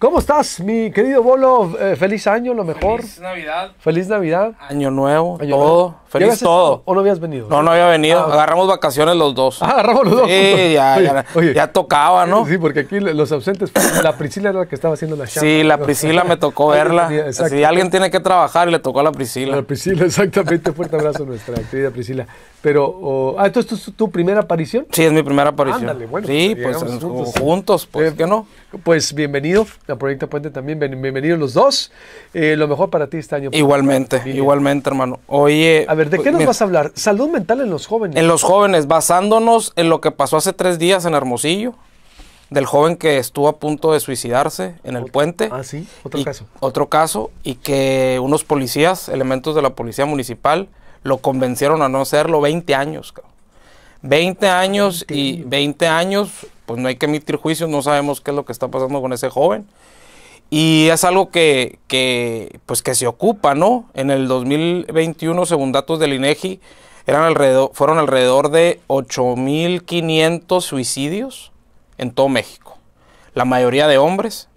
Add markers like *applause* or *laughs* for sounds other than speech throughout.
¿Cómo estás, mi querido Bolo? Eh, feliz año, lo mejor. Feliz Navidad. Feliz Navidad. Año nuevo, año todo. Feliz todo. ¿O no habías venido? No, no había venido. Ah, agarramos vacaciones los dos. Ah, agarramos los dos. Sí, ya, ya, ya, tocaba, ¿no? Sí, porque aquí los ausentes, *clears throat* la Priscila era la que estaba haciendo la chamba. Sí, la Priscila me tocó *laughs* verla. Si alguien tiene que trabajar le tocó a la Priscila. La Priscila, *laughs* exactamente. Fuerte abrazo nuestra querida Priscila. Pero, ah, ¿esto es tu, primera aparición? Sí, es mi primera aparición. Ándale, bueno. Sí, pues, pues juntos, pues, eh, ¿qué no? Pues bienvenido a Proyecto Puente también, bienvenidos los dos. Eh, lo mejor para ti este año. Pues. Igualmente, igualmente, hermano. Oye, ¿de pues, qué nos vas a hablar? Salud mental en los jóvenes. En los jóvenes, basándonos en lo que pasó hace tres días en Hermosillo, del joven que estuvo a punto de suicidarse en el puente. Ah, sí, otro caso. Otro caso, y que unos policías, elementos de la policía municipal, lo convencieron a no hacerlo 20 años. 20 años y 20 años, pues no hay que emitir juicios, no sabemos qué es lo que está pasando con ese joven. Y es algo que, que, pues que se ocupa, ¿no? En el 2021, según datos del INEGI, eran alrededor, fueron alrededor de 8.500 suicidios en todo México. La mayoría de hombres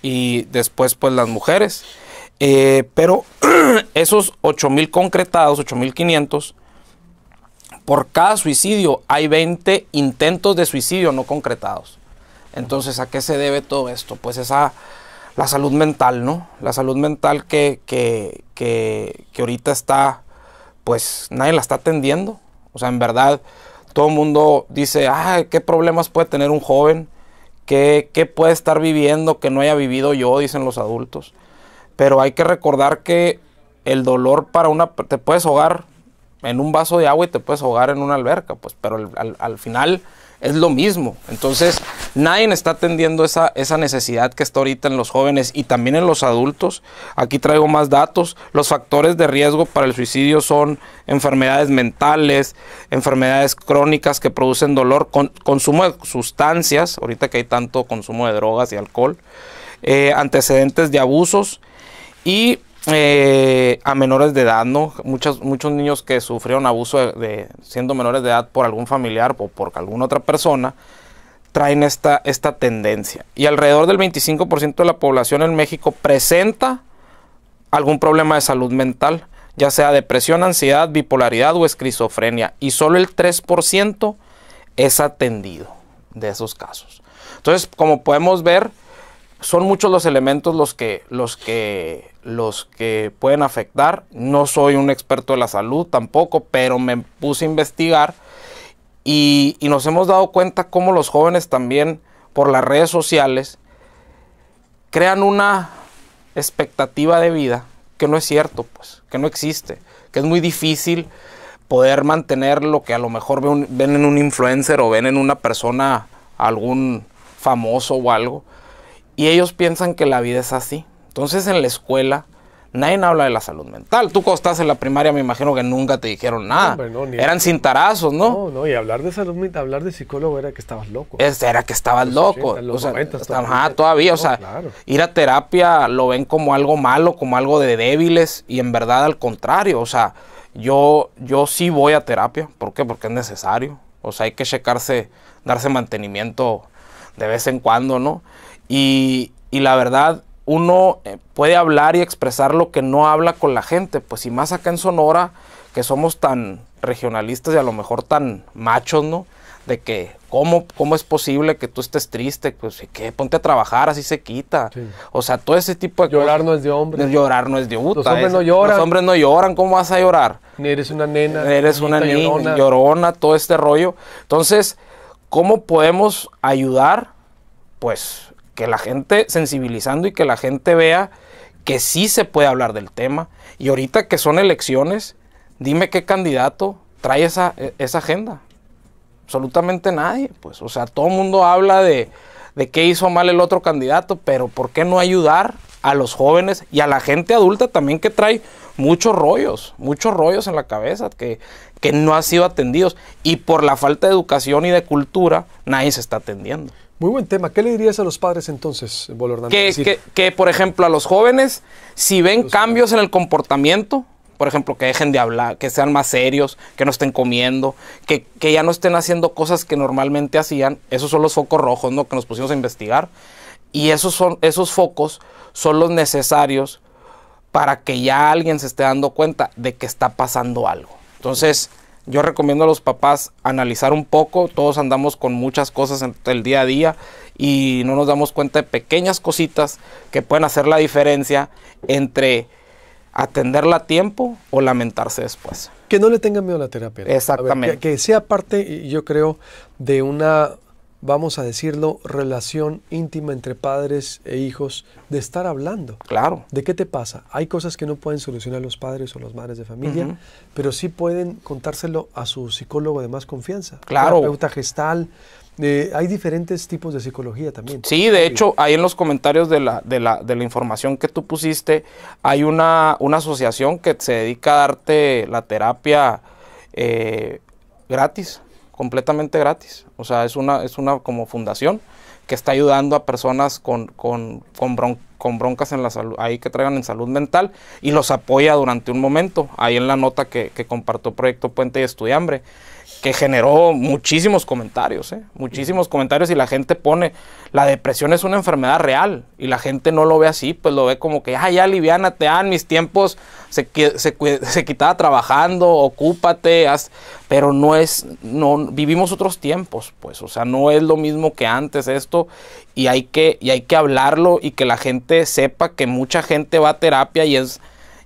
y después pues las mujeres. Eh, pero *clears throat* esos 8.000 concretados, 8.500, por cada suicidio hay 20 intentos de suicidio no concretados. Entonces, ¿a qué se debe todo esto? Pues esa la salud mental, ¿no? La salud mental que, que, que, ahorita está, pues nadie la está atendiendo. O sea, en verdad, todo el mundo dice, ah, ¿qué problemas puede tener un joven? ¿Qué, ¿Qué, puede estar viviendo que no haya vivido yo? Dicen los adultos. Pero hay que recordar que el dolor para una... Te puedes ahogar en un vaso de agua y te puedes ahogar en una alberca, pues, pero al, final es lo mismo. Entonces, nadie está atendiendo esa, esa, necesidad que está ahorita en los jóvenes y también en los adultos. Aquí traigo más datos. Los factores de riesgo para el suicidio son enfermedades mentales, enfermedades crónicas que producen dolor, consumo de sustancias, ahorita que hay tanto consumo de drogas y alcohol, eh, antecedentes de abusos y eh, a menores de edad, ¿no? Muchos, muchos niños que sufrieron abuso de, siendo menores de edad por algún familiar o por alguna otra persona, traen esta, esta tendencia. Y alrededor del 25% de la población en México presenta algún problema de salud mental, ya sea depresión, ansiedad, bipolaridad o esquizofrenia. Y solo el 3% es atendido de esos casos. Entonces, como podemos ver, son muchos los elementos los que, los que, los que pueden afectar. No soy un experto de la salud tampoco, pero me puse a investigar y, nos hemos dado cuenta cómo los jóvenes también por las redes sociales crean una expectativa de vida que no es cierto, pues, que no existe, que es muy difícil poder mantener lo que a lo mejor ven en un influencer o ven en una persona, algún famoso o algo y ellos piensan que la vida es así. Entonces en la escuela nadie habla de la salud mental. Tú cuando estás en la primaria me imagino que nunca te dijeron nada. Eran cintarazos, ¿no? No, no, y hablar de salud mental, hablar de psicólogo era que estabas loco. era que estabas loco. los todavía, ajá, todavía o sea, ir a terapia lo ven como algo malo, como algo de débiles y en verdad al contrario, o sea, yo, yo sí voy a terapia, ¿por qué? Porque es necesario. O sea, hay que checarse, darse mantenimiento de vez en cuando, ¿no? Y, la verdad, uno eh, puede hablar y expresar lo que no habla con la gente, pues y más acá en Sonora, que somos tan regionalistas y a lo mejor tan machos, ¿no? De que, ¿cómo, cómo es posible que tú estés triste? Pues, ¿qué? Ponte a trabajar, así se quita. O sea, todo ese tipo de Llorar no es de hombre. Llorar no es de puta. Los hombres no lloran. Los hombres no lloran, ¿cómo vas a llorar? Ni eres una nena. Eres una niña, llorona, todo este rollo. Entonces, ¿cómo podemos ayudar? Pues que la gente sensibilizando y que la gente vea que sí se puede hablar del tema. Y ahorita que son elecciones, dime qué candidato trae esa, e, agenda. Absolutamente nadie, pues. O sea, todo el mundo habla de, qué hizo mal el otro candidato, pero ¿por qué no ayudar a los jóvenes y a la gente adulta también que trae muchos rollos, muchos rollos en la cabeza que, que no han sido atendidos y por la falta de educación y de cultura nadie se está atendiendo. Muy buen tema. ¿Qué le dirías a los padres entonces, Bolo que, que, que, por ejemplo, a los jóvenes, si ven cambios en el comportamiento, por ejemplo, que dejen de hablar, que sean más serios, que no estén comiendo, que, ya no estén haciendo cosas que normalmente hacían, esos son los focos rojos, ¿no? Que nos pusimos a investigar. Y esos, son, esos focos son los necesarios para que ya alguien se esté dando cuenta de que está pasando algo. Entonces, yo recomiendo a los papás analizar un poco, todos andamos con muchas cosas en el día a día y no nos damos cuenta de pequeñas cositas que pueden hacer la diferencia entre atenderla a tiempo o lamentarse después. Que no le tengan miedo a la terapia. Exactamente. que, sea parte, yo creo, de una vamos a decirlo, relación íntima entre padres e hijos, de estar hablando. Claro. ¿De qué te pasa? Hay cosas que no pueden solucionar los padres o las madres de familia, pero sí pueden contárselo a su psicólogo de más confianza. Claro. Terapeuta gestal. Eh, hay diferentes tipos de psicología también. Sí, de hecho, ahí en los comentarios de la, de la, de la información que tú pusiste, hay una, asociación que se dedica a darte la terapia eh, gratis completamente gratis. O sea, es una, es una como fundación que está ayudando a personas con, con, con, broncas en la salud, ahí que traigan en salud mental y los apoya durante un momento. Ahí en la nota que, que Proyecto Puente y Estudiambre, que generó muchísimos comentarios, ¿eh? muchísimos comentarios y la gente pone, la depresión es una enfermedad real y la gente no lo ve así, pues lo ve como que, ah, ya liviana, te dan mis tiempos se, se, se quitaba trabajando, ocúpate, haz, pero no es, no, vivimos otros tiempos, pues, o sea, no es lo mismo que antes esto y hay que, y hay que hablarlo y que la gente sepa que mucha gente va a terapia y es,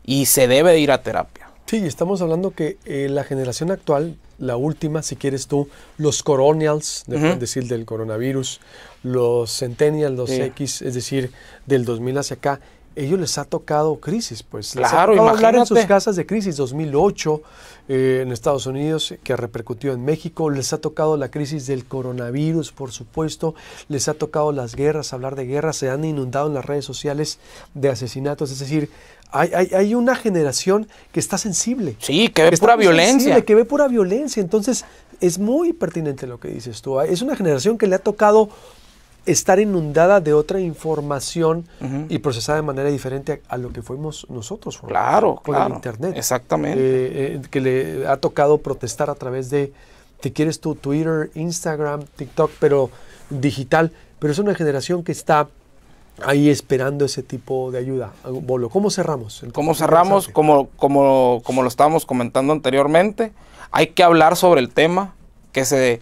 y se debe ir a terapia. Sí, estamos hablando que eh, la generación actual, la última, si quieres tú, los coronials, de, decir, del coronavirus, los centennials, los X, es decir, del 2000 hacia acá, ellos les ha tocado crisis, pues. Claro, hablar en sus casas de crisis 2008 eh, en Estados Unidos, que repercutió en México. Les ha tocado la crisis del coronavirus, por supuesto. Les ha tocado las guerras, hablar de guerras. Se han inundado en las redes sociales de asesinatos. Es decir, hay, una generación que está sensible. Sí, que ve pura violencia. que ve pura violencia. Entonces, es muy pertinente lo que dices tú. Es una generación que le ha tocado estar inundada de otra información y procesada de manera diferente a, lo que fuimos nosotros. Claro, claro. El Internet. Exactamente. Eh, eh, que le ha tocado protestar a través de, te quieres tu Twitter, Instagram, TikTok, pero digital. Pero es una generación que está ahí esperando ese tipo de ayuda. Bolo, ¿cómo cerramos? ¿Cómo cerramos? Como, como, como lo estábamos comentando anteriormente, hay que hablar sobre el tema, que se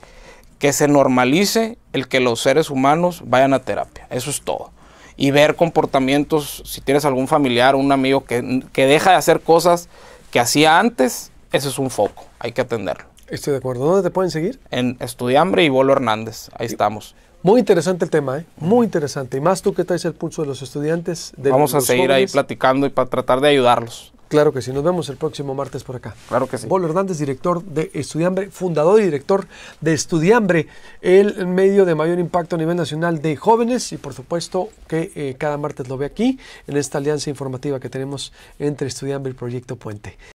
que se normalice el que los seres humanos vayan a terapia. Eso es todo. Y ver comportamientos, si tienes algún familiar, un amigo que, deja de hacer cosas que hacía antes, ese es un foco. Hay que atenderlo. Estoy de acuerdo. ¿Dónde te pueden seguir? En Estudiambre y Bolo Hernández. Ahí estamos. Muy interesante el tema, ¿eh? muy interesante. Y más tú que traes el pulso de los estudiantes. De Vamos a seguir ahí platicando y para tratar de ayudarlos. Claro que sí, nos vemos el próximo martes por acá. Claro que sí. Bolo Hernández, director de Estudiambre, fundador y director de Estudiambre, el medio de mayor impacto a nivel nacional de jóvenes y por supuesto que eh, cada martes lo ve aquí en esta alianza informativa que tenemos entre Estudiambre y Proyecto Puente.